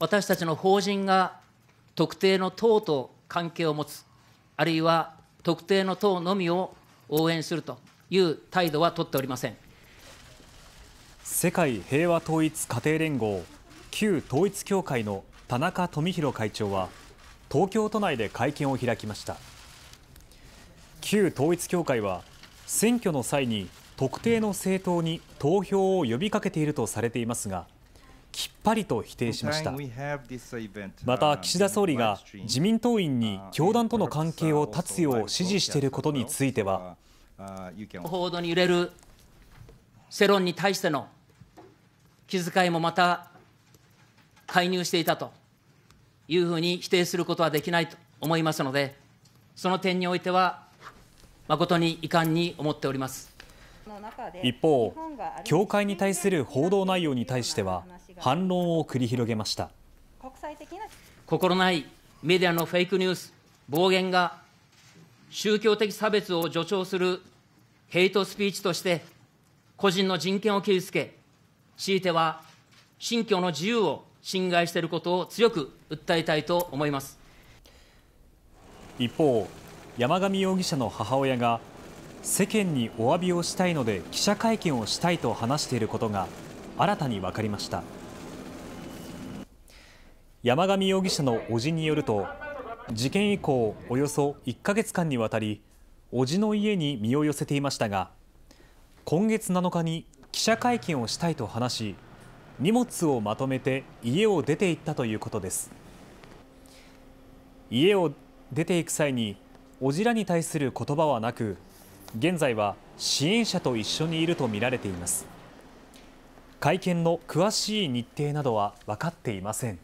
私たちの法人が特定の党と関係を持つ、あるいは特定の党のみを応援するという態度は取っておりません世界平和統一家庭連合、旧統一教会の田中富広会長は、東京都内で会見を開きました。旧統一教会は選挙の際に特定の政党に投票を呼びかけているとされていますがきっぱりと否定しましたまた岸田総理が自民党員に教団との関係を断つよう指示していることについては報道に揺れる世論に対しての気遣いもまた介入していたというふうに否定することはできないと思いますので、その点においては、誠に遺憾に思っております一方、教会に対する報道内容に対しては、反論を繰り広げました心ないメディアのフェイクニュース暴言が宗教的差別を助長するヘイトスピーチとして個人の人権を傷つけ強いては信教の自由を侵害していることを強く訴えたいと思います一方山上容疑者の母親が世間にお詫びをしたいので記者会見をしたいと話していることが新たに分かりました。山上容疑者の叔父によると事件以降およそ1ヶ月間にわたり叔父の家に身を寄せていましたが今月7日に記者会見をしたいと話し荷物をまとめて家を出て行ったということです家を出ていく際におじらに対する言葉はなく現在は支援者と一緒にいるとみられています会見の詳しい日程などは分かっていません